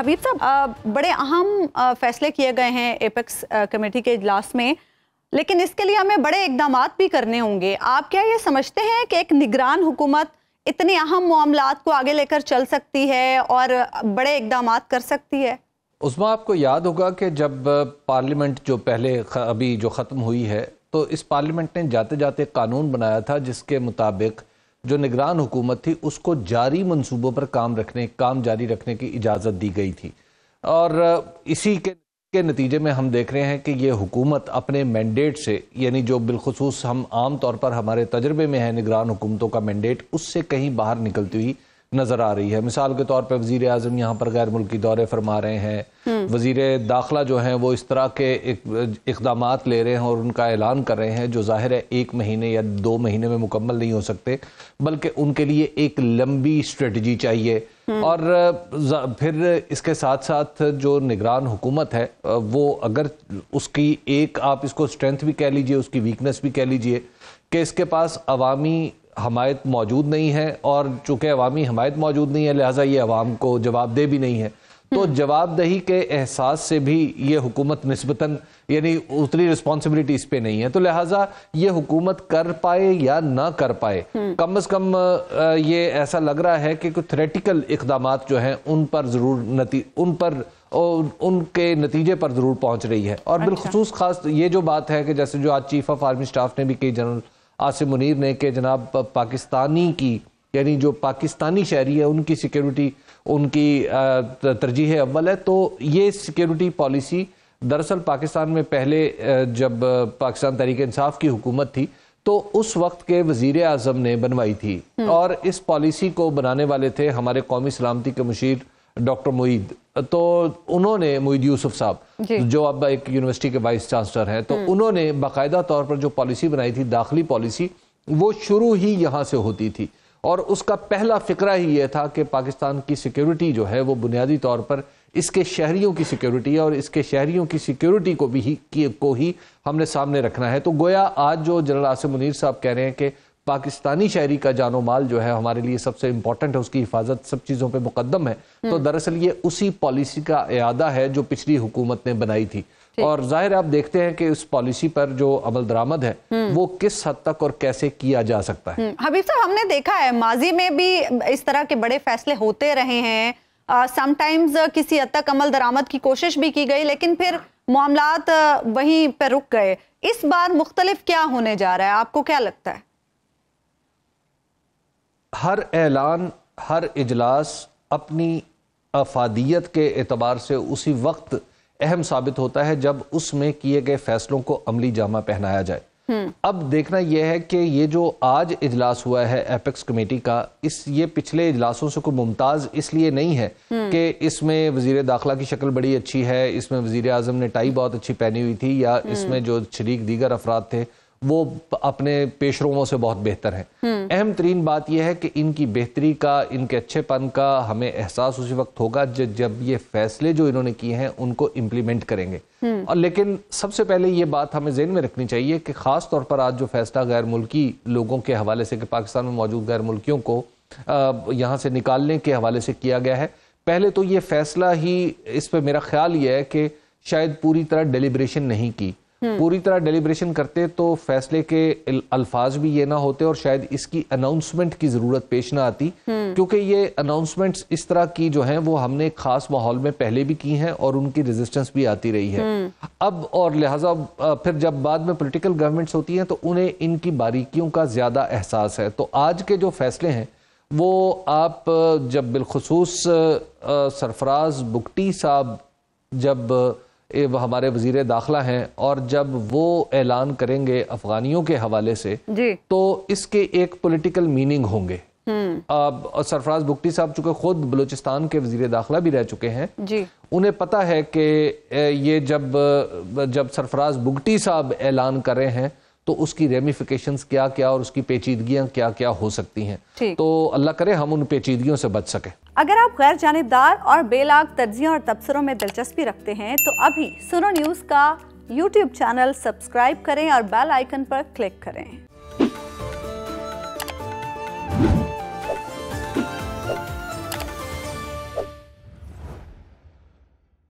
हबीब साहब बड़े अहम फैसले किए गए हैं एपेक्स कमेटी के इजलास में लेकिन इसके लिए हमें बड़े इकदाम भी करने होंगे आप क्या ये समझते हैं कि एक निगरान हुकूमत इतने अहम मामला को आगे लेकर चल सकती है और बड़े इकदाम कर सकती है उसमें आपको याद होगा कि जब पार्लियामेंट जो पहले अभी जो ख़त्म हुई है तो इस पार्लियामेंट ने जाते जाते कानून बनाया था जिसके मुताबिक जो निगरान हुकूमत थी उसको जारी मंसूबों पर काम रखने काम जारी रखने की इजाज़त दी गई थी और इसी के के नतीजे में हम देख रहे हैं कि ये हुकूमत अपने मैंडेट से यानी जो बिलखसूस हम आम तौर पर हमारे तजर्बे में है निगरान हुकूमतों का मैंडेट उससे कहीं बाहर निकलती हुई नजर आ रही है मिसाल के तौर पर वजीर अजम यहाँ पर गैर मुल्की दौरे फरमा रहे हैं हम्म। वजीर दाखिला जो है वो इस तरह के इकदाम ले रहे हैं और उनका ऐलान कर रहे हैं जो ज़ाहिर है एक महीने या दो महीने में मुकम्मल नहीं हो सकते बल्कि उनके लिए एक लंबी स्ट्रेटजी चाहिए हम्म। और फिर इसके साथ साथ जो निगरान हुकूमत है वो अगर उसकी एक आप इसको स्ट्रेंथ भी कह लीजिए उसकी वीकनेस भी कह लीजिए कि इसके पास अवामी हमायत मौजूद नहीं है और चूँकि अवामी हमायत मौजूद नहीं है लिहाजा ये अवाम को जवाब दे भी नहीं है तो हम्म। जवाबदही के एहसास से भी ये हुकूमत नस्बता यानी उतनी रिस्पॉन्सिबिलिटी इस पर नहीं है तो लिहाजा ये हुकूमत कर पाए या ना कर पाए हम्म। कम अज कम ये ऐसा लग रहा है कि कुछ थ्रेटिकल इकदाम जो हैं उन पर ज़रूर नती उन पर और उनके नतीजे पर ज़रूर पहुंच रही है और अच्छा। बिलखसूस खास ये जो बात है कि जैसे जो आज चीफ ऑफ आर्मी स्टाफ ने भी कई जनरल आसिम मुनीर ने कि जनाब पाकिस्तानी की यानी जो पाकिस्तानी शहरी है उनकी सिक्योरिटी उनकी तरजीह अव्वल है तो ये सिक्योरिटी पॉलिसी दरअसल पाकिस्तान में पहले जब पाकिस्तान तहरीक इंसाफ की हुकूमत थी तो उस वक्त के वजीर अजम ने बनवाई थी हम्म। और इस पॉलिसी को बनाने वाले थे हमारे कौमी सलामती के मुशीर डॉक्टर मुईद तो उन्होंने मुईद यूसुफ साहब जो अब एक यूनिवर्सिटी के वाइस चांसलर हैं तो हम्म। उन्होंने बाकायदा तौर पर जो पॉलिसी बनाई थी दाखिली पॉलिसी वो शुरू ही यहाँ से होती थी और उसका पहला फिक्रा ही यह था कि पाकिस्तान की सिक्योरिटी जो है वो बुनियादी तौर पर इसके शहरियों की सिक्योरिटी है और इसके शहरियों की सिक्योरिटी को भी ही को ही हमने सामने रखना है तो गोया आज जो जनरल आसिम मुनीर साहब कह रहे हैं कि पाकिस्तानी शायरी का जानो माल जो है हमारे लिए सबसे इम्पोर्टेंट है उसकी हिफाजत सब चीज़ों पर मुकदम है तो हम्म। दरअसल ये उसी पॉलिसी का अदा है जो पिछली हुकूमत ने बनाई थी और जाहिर आप देखते हैं कि उस पॉलिसी पर जो अमल दरामद है हम्म। वो किस हद तक और कैसे किया जा सकता है हम्म। हबीब साहब हमने देखा है माजी में भी इस तरह के बड़े फैसले होते रहे हैं समटाइम्स किसी हद तक अमल दरामद की कोशिश भी की गई लेकिन फिर मामला वहीं पर रुक गए इस बार मुख्तलिफ क्या होने जा रहा है आपको क्या लगता है हर ऐलान हर इजलास अपनी अफादियत के अतबार से उसी वक्त अहम साबित होता है जब उसमें किए गए फैसलों को अमली जामा पहनाया जाए हम्म। अब देखना यह है कि ये जो आज इजलास हुआ है एपेक्स कमेटी का इस ये पिछले इजलासों से कोई मुमताज इसलिए नहीं है हम्म। कि इसमें वजीर दाखिला की शक्ल बड़ी अच्छी है इसमें वजीर आजम ने टाई बहुत अच्छी पहनी हुई थी या हम्म। इसमें जो शरीक दीगर अफराद थे वो अपने पेशरों से बहुत बेहतर हैं अहम तरीन बात यह है कि इनकी बेहतरी का इनके अच्छेपन का हमें एहसास उसी वक्त होगा जब जब ये फैसले जो इन्होंने किए हैं उनको इम्प्लीमेंट करेंगे और लेकिन सबसे पहले ये बात हमें जेन में रखनी चाहिए कि खास तौर पर आज जो फैसला गैर मुल्की लोगों के हवाले से कि पाकिस्तान में मौजूद गैर मुल्कियों को यहाँ से निकालने के हवाले से किया गया है पहले तो ये फैसला ही इस पर मेरा ख्याल ये है कि शायद पूरी तरह डिलीब्रेशन नहीं की हम्म। पूरी तरह डेलीब्रेशन करते तो फैसले के अल्फाज भी ये ना होते और शायद इसकी अनाउंसमेंट की जरूरत पेश ना आती हम्म। क्योंकि ये अनाउंसमेंट्स इस तरह की जो है वो हमने खास माहौल में पहले भी की हैं और उनकी रेजिस्टेंस भी आती रही है हम्म। अब और लिहाजा फिर जब बाद में पोलिटिकल गवर्नमेंट्स होती हैं तो उन्हें इनकी बारीकियों का ज्यादा एहसास है तो आज के जो फैसले हैं वो आप जब बिलखसूस सरफराज बुगटी साहब जब वो हमारे वजीर दाखिला हैं और जब वो ऐलान करेंगे अफगानियों के हवाले से तो इसके एक पोलिटिकल मीनिंग होंगे हम्म। अब सरफराज बुगटी साहब चूंकि खुद बलूचिस्तान के वजीर दाखिला भी रह चुके हैं जी उन्हें पता है कि ये जब जब सरफराज बुगटी साहब ऐलान कर रहे हैं तो उसकी रेमिफिकेशन क्या क्या और उसकी पेचीदगियां क्या क्या हो सकती हैं तो अल्लाह करे हम उन पेचीदगियों से बच सकें अगर आप गैर जानबदार और बेलाग तर्जियों और तबसरों में दिलचस्पी रखते हैं तो अभी सुनो न्यूज़ का यूट्यूब चैनल सब्सक्राइब करें और बेल आइकन पर क्लिक करें